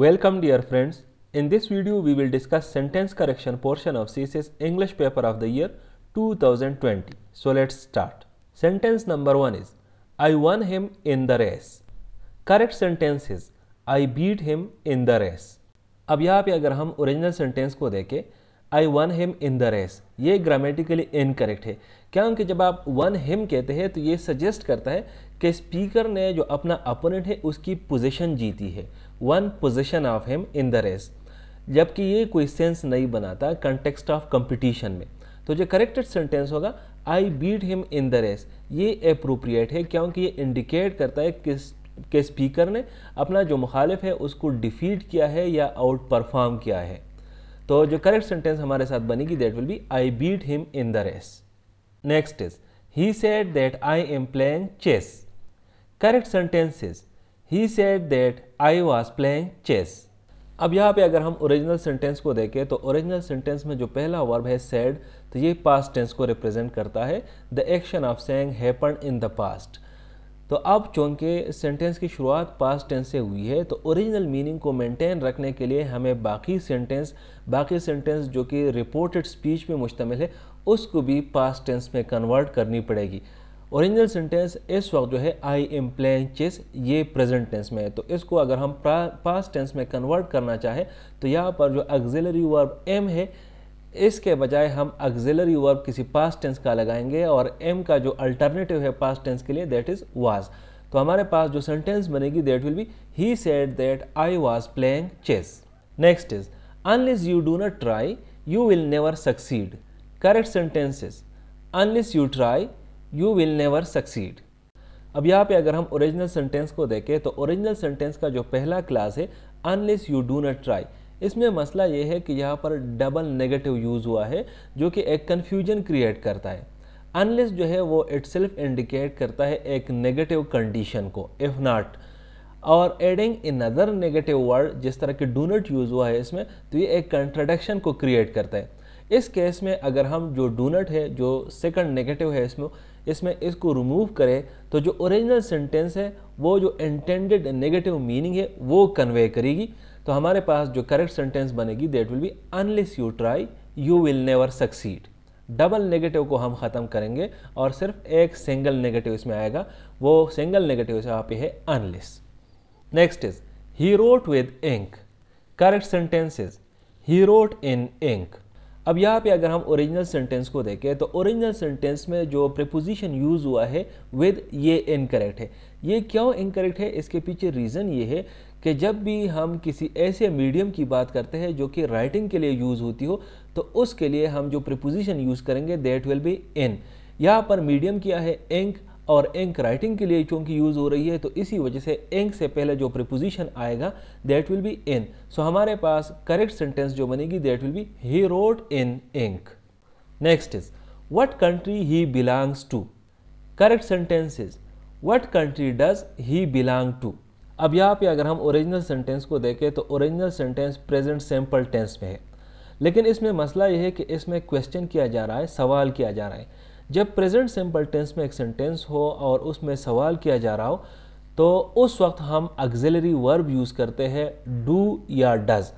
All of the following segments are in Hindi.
Welcome dear friends. In this video we will discuss sentence correction portion of CSS English paper of the year 2020. So let's start. Sentence number 1 is I won him in the race. Correct sentence is I beat him in the race. अब यहाँ पे अगर हम ओरिजिनल सेंटेंस को देखें I won him in the race ये ग्रामेटिकली इनकरेक्ट है क्योंकि जब आप वन हिम कहते हैं तो ये सजेस्ट करता है कि स्पीकर ने जो अपना अपोनेंट है उसकी पोजीशन जीती है won position of him in the race जबकि ये कोई सेंस नहीं बनाता कंटेक्सट ऑफ कंपटीशन में तो जो करेक्टेड सेंटेंस होगा I beat him in the race ये अप्रोप्रिएट है क्योंकि ये इंडिकेट करता है किस के स्पीकर ने अपना जो मुखालिफ है उसको डिफीट किया है या आउट परफॉर्म किया है तो जो करेक्ट सेंटेंस हमारे साथ बनेगी that will be I beat him in the race next is he said that I am playing chess correct sentences he said that I was playing chess अब यहाँ पे अगर हम ओरिजिनल सेंटेंस को देखें तो ओरिजिनल सेंटेंस में जो पहला वर्ब है सेड तो ये पास्ट टेंस को रिप्रेजेंट करता है the action of sang happen in the past तो अब चूंकि सेंटेंस की शुरुआत पास्ट टेंस से हुई है तो ओरिजिनल मीनिंग को मेंटेन रखने के लिए हमें बाकी सेंटेंस बाकी सेंटेंस जो कि रिपोर्टेड स्पीच में मुश्तमिल है उसको भी पास्ट टेंस में कन्वर्ट करनी पड़ेगी ओरिजिनल सेंटेंस इस वक्त जो है आई एम प्लेइंग चेस ये प्रेजेंट टेंस में है तो इसको अगर हम पास टेंस में कन्वर्ट करना चाहें तो यहाँ पर जो ऑक्जिलरी वर्ब एम है इसके बजाय हम ऑक्जिलरी वर्ब किसी पास टेंस का लगाएंगे और एम का जो अल्टरनेटिव है पास टेंस के लिए दैट इज़ वाज तो हमारे पास जो सेंटेंस बनेगी that will be he said that I was playing chess next is unless you do not try you will never succeed correct sentences unless you try you will never succeed अब यहाँ पे अगर हम ओरिजिनल सेंटेंस को देखें तो ओरिजिनल सेंटेंस का जो पहला क्लास है unless you do not try इसमें मसला ये है कि यहाँ पर डबल नेगेटिव यूज़ हुआ है जो कि एक कन्फ्यूजन क्रिएट करता है अनलेस जो है वो इट सेल्फ इंडिकेट करता है एक नेगेटिव कंडीशन को इफ़ नॉट और adding in other negative word जिस तरह के डू नॉट यूज़ हुआ है इसमें तो ये एक कंट्राडक्शन को क्रिएट करता है इस केस में अगर हम जो डूनट है जो सेकंड नेगेटिव है इसमें इसमें इसको रिमूव करें तो जो ओरिजिनल सेंटेंस है वो जो इंटेंडेड नेगेटिव मीनिंग है वो कन्वे करेगी तो हमारे पास जो करेक्ट सेंटेंस बनेगी that will be unless you try you will never succeed double negative को हम ख़त्म करेंगे और सिर्फ एक सिंगल नेगेटिव इसमें आएगा वो सिंगल नेगेटिव यहाँ पे है unless next is he wrote with ink correct is he wrote in ink अब यहाँ पे अगर हम ओरिजिनल सेंटेंस को देखें तो ओरिजिनल सेंटेंस में जो प्रपोजिशन यूज़ हुआ है विद ये इनकरेक्ट है ये क्यों इनकरेक्ट है इसके पीछे रीज़न ये है कि जब भी हम किसी ऐसे मीडियम की बात करते हैं जो कि राइटिंग के लिए यूज़ होती हो तो उसके लिए हम जो प्रपोजिशन यूज़ करेंगे दैट विल बी इन यहाँ पर मीडियम क्या है इंक और एंक राइटिंग के लिए चूँकि यूज़ हो रही है तो इसी वजह से एंक से पहले जो प्रिपोजिशन आएगा that will be in so हमारे पास करेक्ट सेंटेंस जो बनेगी that will be he wrote in ink next is what country he belongs to correct sentence is what country does he belong to अब यहाँ पे अगर हम ओरिजिनल सेंटेंस को देखें तो original sentence present simple tense में है लेकिन इसमें मसला यह है कि इसमें क्वेश्चन किया जा रहा है सवाल किया जा रहा है जब प्रेजेंट सिंपल टेंस में एक सेंटेंस हो और उसमें सवाल किया जा रहा हो तो उस वक्त हम ऑक्जिलरी वर्ब यूज़ करते हैं डू या डज़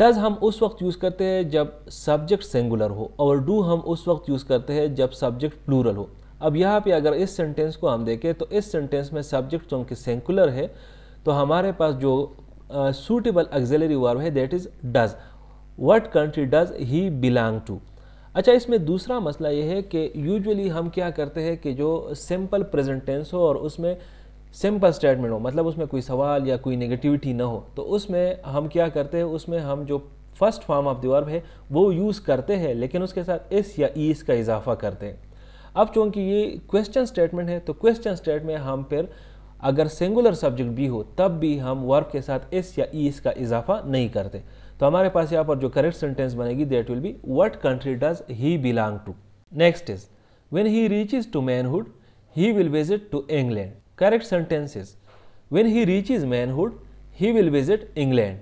डज हम उस वक्त यूज़ करते हैं जब सब्जेक्ट सेंगुलर हो और डू हम उस वक्त यूज़ करते हैं जब सब्जेक्ट प्लूरल हो अब यहाँ पे अगर इस सेंटेंस को हम देखें तो इस सेंटेंस में सब्जेक्ट चूँकि सेंकुलर है तो हमारे पास जो सूटेबल ऑक्जिलरी वर्ब है that is does what country does he belong to अच्छा इसमें दूसरा मसला ये है कि यूजुअली हम क्या करते हैं कि जो सिंपल प्रेजेंट टेंस हो और उसमें सिंपल स्टेटमेंट हो मतलब उसमें कोई सवाल या कोई नेगेटिविटी ना हो तो उसमें हम क्या करते हैं उसमें हम जो फर्स्ट फॉर्म ऑफ दर्ब है वो यूज़ करते हैं लेकिन उसके साथ इस या ईस का इजाफा करते हैं अब चूँकि ये क्वेश्चन स्टेटमेंट है तो क्वेश्चन स्टेट में हम फिर अगर सिंगुलर सब्जेक्ट भी हो तब भी हम वर्ब के साथ इस या ईस का इजाफा नहीं करते तो हमारे पास यहाँ पर जो करेक्ट सेंटेंस बनेगी that will be what country does he belong to next is when he is to manhood he will visit to England correct sentence is when he is manhood he will visit England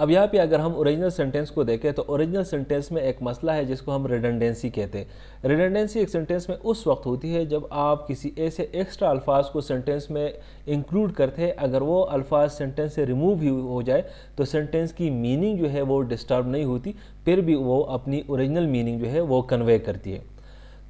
अब यहाँ पे अगर हम ओरिजिनल सेंटेंस को देखें तो ओरिजिनल सेंटेंस में एक मसला है जिसको हम रिडेंडेंसी कहते हैं रिडेंडेंसी एक सेंटेंस में उस वक्त होती है जब आप किसी ऐसे एक्स्ट्रा अल्फाज को सेंटेंस में इंक्लूड करते हैं अगर वो अल्फाज सेंटेंस से रिमूव ही हो जाए तो सेंटेंस की मीनिंग जो है वो डिस्टर्ब नहीं होती फिर भी वो अपनी ओरिजिनल मीनिंग जो है वो कन्वे करती है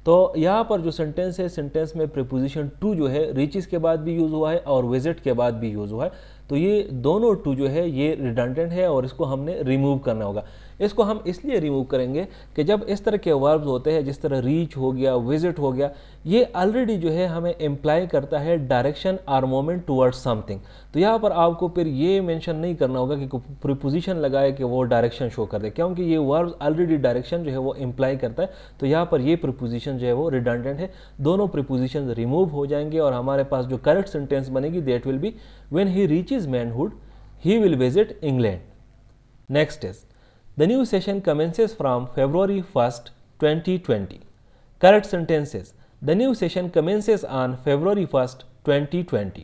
तो यहाँ पर जो सेंटेंस है सेंटेंस में प्रपोजिशन टू जो है रीचिस के बाद भी यूज़ हुआ है और विजिट के बाद भी यूज़ हुआ है तो ये दोनों टू जो है ये रिडंडेंट है और इसको हमने रिमूव करना होगा इसको हम इसलिए रिमूव करेंगे कि जब इस तरह के वर्ब्स होते हैं जिस तरह रीच हो गया विजिट हो गया ये ऑलरेडी जो है हमें एम्प्लाई करता है direction or moment toward something तो यहाँ पर आपको फिर ये मेंशन नहीं करना होगा कि प्रिपोजिशन लगाए कि वो डायरेक्शन शो कर दे क्योंकि ये वर्ब ऑलरेडी डायरेक्शन जो है वो एम्प्लाई करता है तो यहाँ पर ये प्रिपोजिशन जो है वो रिडंडेंट है दोनों प्रिपोजिशन रिमूव हो जाएंगे और हमारे पास जो करेक्ट सेंटेंस बनेगी that will be when he reach is manhood he will visit England next is the new session commences from from first twenty twenty correct sentences the new session commences on February first 2020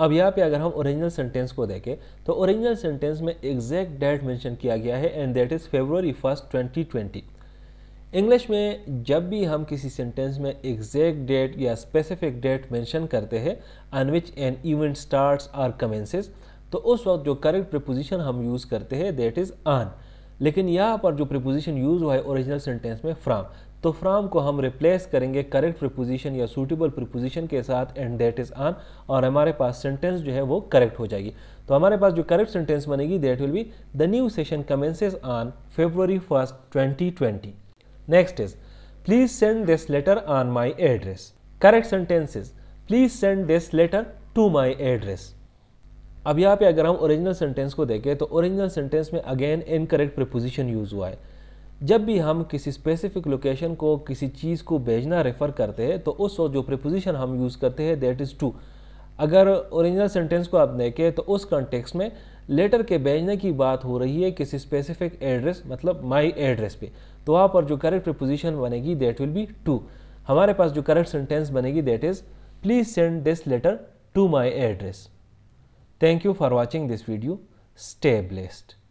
अब यहाँ पे अगर हम ओरिजिनल सेंटेंस को देखें तो ओरिजिनल सेंटेंस में एग्जैक्ट डेट मेंशन किया गया है and that is February first 2020 English में जब भी हम किसी सेंटेंस में एग्जैक्ट डेट या स्पेसिफिक डेट मेंशन करते हैं on which an event starts or commences तो उस वक्त जो करेक्ट प्रपोजिशन हम यूज़ करते हैं दैट इज़ ऑन लेकिन यहाँ पर जो प्रपोजिशन यूज़ हुआ है ओरिजिनल सेंटेंस में फ्राम तो फ्राम को हम रिप्लेस करेंगे करेक्ट प्रपोजिशन या सूटेबल प्रपोजिशन के साथ एंड दैट इज़ आन और हमारे पास सेंटेंस जो है वो करेक्ट हो जाएगी तो हमारे पास जो करेक्ट सेंटेंस बनेगी that will be the new session commences on February first twenty twenty next is please send this letter on my address correct sentences please send this letter to my address अब यहाँ पे अगर हम ओरिजिनल सेंटेंस को देखें तो ओरिजिनल सेंटेंस में अगेन इनकरेक्ट प्रपोजिशन यूज़ हुआ है जब भी हम किसी स्पेसिफिक लोकेशन को किसी चीज़ को भेजना रेफ़र करते हैं तो उस जो प्रिपोजिशन हम यूज़ करते हैं दैट इज़ टू अगर ओरिजिनल सेंटेंस को आप देखें तो उस कंटेक्स में लेटर के भेजने की बात हो रही है किसी स्पेसिफिक एड्रेस मतलब माई एड्रेस पे तो वहाँ पर जो करेक्ट प्रिपोजिशन बनेगी दैट विल बी टू हमारे पास जो करेक्ट सेंटेंस बनेगी that is please send this letter to my address thank you for watching this video stay blessed